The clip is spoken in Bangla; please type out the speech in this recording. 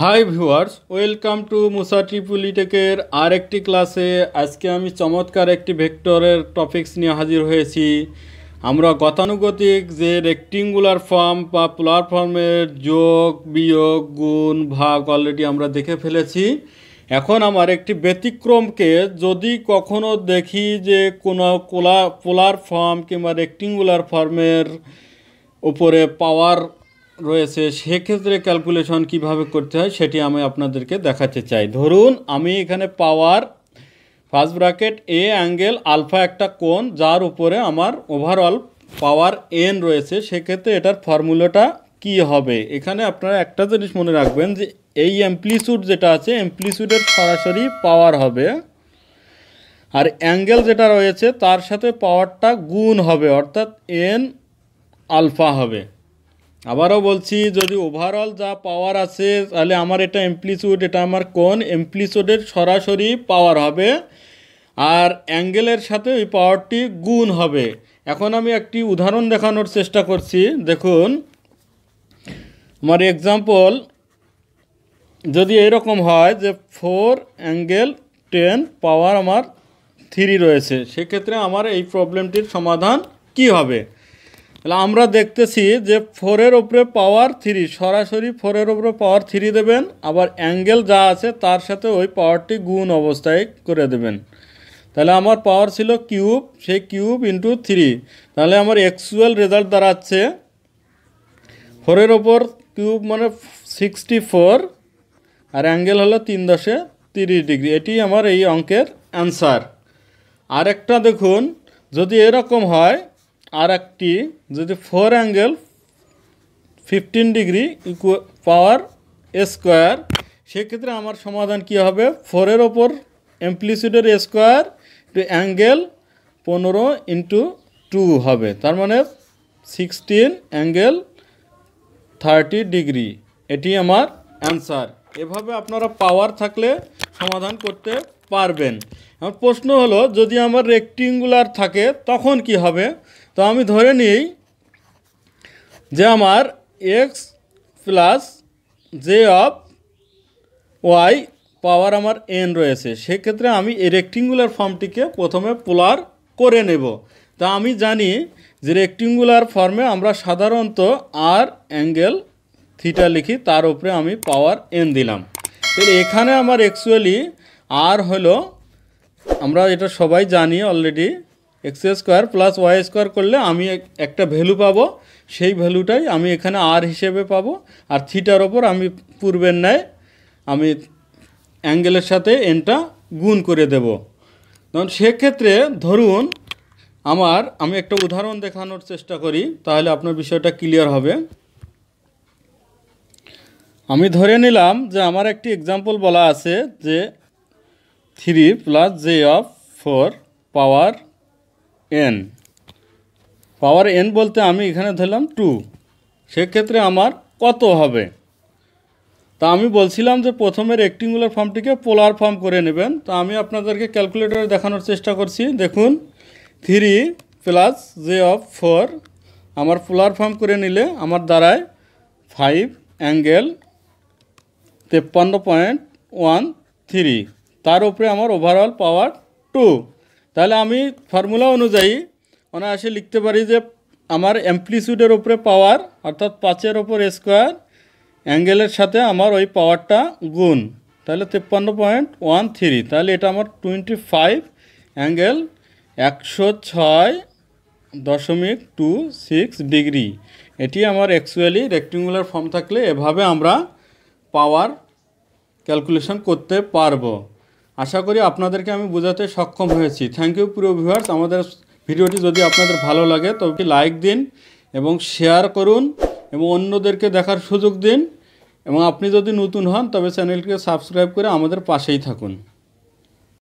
high viewers welcome to Musa ট্রিপুলিটেকের আরেকটি ক্লাসে আজকে আমি চমৎকার একটি ভেক্টরের টপিক্স নিয়ে হাজির হয়েছি আমরা গতানুগতিক যে রেক্টিঙ্গুলার ফর্ম বা পোলার ফর্মের যোগ বিয়োগ গুণ ভাগ অলরেডি আমরা দেখে ফেলেছি এখন আমার একটি ব্যতিক্রমকে যদি কখনো দেখি যে কোনো কোলা পোলার ফর্ম কিংবা রেক্টিঙ্গুলার ফর্মের উপরে পাওয়ার রয়েছে সেক্ষেত্রে ক্যালকুলেশন কিভাবে করতে হয় সেটি আমি আপনাদেরকে দেখাতে চাই ধরুন আমি এখানে পাওয়ার ফার্স্ট ব্র্যাকেট এ অ্যাঙ্গেল আলফা একটা কোন যার উপরে আমার ওভারঅল পাওয়ার এন রয়েছে সেক্ষেত্রে এটার ফর্মুলাটা কি হবে এখানে আপনারা একটা জিনিস মনে রাখবেন যে এই অ্যাম্পলিসুড যেটা আছে অ্যাম্পলিসুডের সরাসরি পাওয়ার হবে আর অ্যাঙ্গেল যেটা রয়েছে তার সাথে পাওয়ারটা গুণ হবে অর্থাৎ এন আলফা হবে আবারও বলছি যদি ওভারঅল যা পাওয়ার আছে তাহলে আমার এটা এমপ্লিসুড এটা আমার কোন অ্যাম্পলিচিউডের সরাসরি পাওয়ার হবে আর অ্যাঙ্গেলের সাথে ওই পাওয়ারটি গুণ হবে এখন আমি একটি উদাহরণ দেখানোর চেষ্টা করছি দেখুন আমার এক্সাম্পল যদি এরকম হয় যে ফোর অ্যাঙ্গেল টেন পাওয়ার আমার থ্রি রয়েছে সেক্ষেত্রে আমার এই প্রবলেমটির সমাধান কি হবে তাহলে আমরা দেখতেছি যে ফোরের ওপরে পাওয়ার থ্রি সরাসরি ফোরের ওপরে পাওয়ার থ্রি দেবেন আবার অ্যাঙ্গেল যা আছে তার সাথে ওই পাওয়ারটি গুণ অবস্থায় করে দেবেন তাহলে আমার পাওয়ার ছিল কিউব সেই কিউব ইন্টু থ্রি তাহলে আমার অ্যাকচুয়াল রেজাল্ট দাঁড়াচ্ছে ফোরের ওপর কিউব মানে সিক্সটি ফোর আর অ্যাঙ্গেল হলো তিন দশে তিরিশ ডিগ্রি এটি আমার এই অঙ্কের অ্যান্সার আরেকটা দেখুন যদি এরকম হয় আর একটি যদি ফোর অ্যাঙ্গেল ফিফটিন ডিগ্রি ইকু পাওয়ার স্কোয়ার সেক্ষেত্রে আমার সমাধান কি হবে ফোরের ওপর অ্যাম্প্লিসিউডের স্কোয়ার টু অ্যাঙ্গেল পনেরো ইন্টু টু হবে তার মানে সিক্সটিন অ্যাঙ্গেল থার্টি ডিগ্রি এটি আমার অ্যান্সার এভাবে আপনারা পাওয়ার থাকলে সমাধান করতে পারবেন আমার প্রশ্ন হলো যদি আমার রেক্টিঙ্গুলার থাকে তখন কি হবে তো আমি ধরে নিই যে আমার X plus J of Y power আমার এন রয়েছে সেক্ষেত্রে আমি এই রেক্টিঙ্গুলার ফর্মটিকে প্রথমে পোলার করে নেব তা আমি জানি যে রেক্টিঙ্গুলার ফর্মে আমরা সাধারণত আর অ্যাঙ্গেল থিটা লিখি তার উপরে আমি পাওয়ার এন দিলাম তাহলে এখানে আমার অ্যাকচুয়ালি আর হলো আমরা এটা সবাই জানি already X square plus Y square করলে আমি একটা ভ্যালু পাবো সেই ভ্যালুটাই আমি এখানে আর হিসেবে পাবো আর থিটার ওপর আমি পূর্বের ন্যায় আমি অ্যাঙ্গেলের সাথে এনটা গুণ করে দেব তখন সেক্ষেত্রে ধরুন আমার আমি একটা উদাহরণ দেখানোর চেষ্টা করি তাহলে আপনার বিষয়টা ক্লিয়ার হবে আমি ধরে নিলাম যে আমার একটি এক্সাম্পল বলা আছে যে three plus J of four power N power N বলতে আমি এখানে ধরলাম টু সেক্ষেত্রে আমার কত হবে তা আমি বলছিলাম যে প্রথমে রেক্টিঙ্গুলার ফর্মটিকে পোলার ফর্ম করে নেবেন তো আমি আপনাদেরকে ক্যালকুলেটরে দেখানোর চেষ্টা করছি দেখুন three plus J of four আমার পোলার ফর্ম করে নিলে আমার দ্বারায় ফাইভ অ্যাঙ্গেল তেপ্পান্ন পয়েন্ট ওয়ান থ্রি তার উপরে আমার ওভারঅল পাওয়ার টু তাহলে আমি ফর্মুলা অনুযায়ী অনায়াসে লিখতে পারি যে আমার অ্যাম্পলিসিউডের ওপরে পাওয়ার অর্থাৎ পাঁচের ওপর স্কোয়ার অ্যাঙ্গেলের সাথে আমার ওই পাওয়ারটা গুণ তাহলে তেপ্পান্ন পয়েন্ট ওয়ান থ্রি তাহলে এটা আমার টোয়েন্টি ফাইভ অ্যাঙ্গেল একশো ছয় দশমিক টু সিক্স ডিগ্রি এটি আমার অ্যাকচুয়ালি রেক্টিঙ্গুলার ফর্ম থাকলে এভাবে আমরা পাওয়ার ক্যালকুলেশন করতে পারবো আশা করি আপনাদেরকে আমি বোঝাতে সক্ষম হয়েছি থ্যাংক ইউ প্রিয় ভিউয়ার্স আমাদের ভিডিওটি যদি আপনাদের ভালো লাগে তবে লাইক দিন এবং শেয়ার করুন এবং অন্যদেরকে দেখার সুযোগ দিন এবং আপনি যদি নতুন হন তবে চ্যানেলকে সাবস্ক্রাইব করে আমাদের পাশেই থাকুন